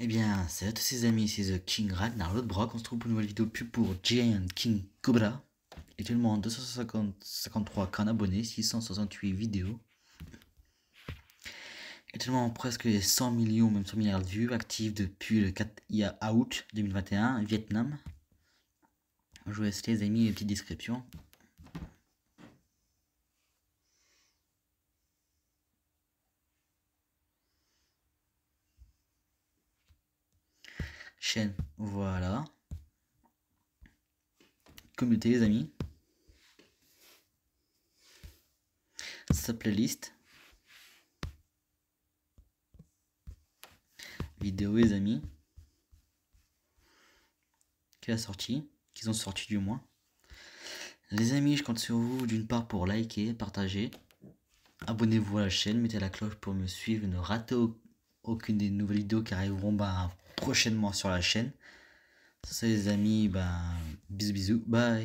Eh bien, salut à tous les amis, c'est The King Rat, l'autre broc, on se trouve pour une nouvelle vidéo pub pour Giant King Cobra. tellement 253 can abonnés, 668 vidéos. tellement presque 100 millions, même 100 milliards de vues, actives depuis le 4 août 2021, Vietnam. Je vous laisse les amis les petites descriptions. chaîne. Voilà. Communauté, les amis. Sa playlist. Vidéo, les amis. Qui a sorti. Qu'ils ont sorti du moins. Les amis, je compte sur vous d'une part pour liker, partager. Abonnez-vous à la chaîne, mettez la cloche pour me suivre, ne ratez aucune des nouvelles vidéos qui arriveront bah, prochainement sur la chaîne. ça c'est les amis, bah, bisous bisous, bye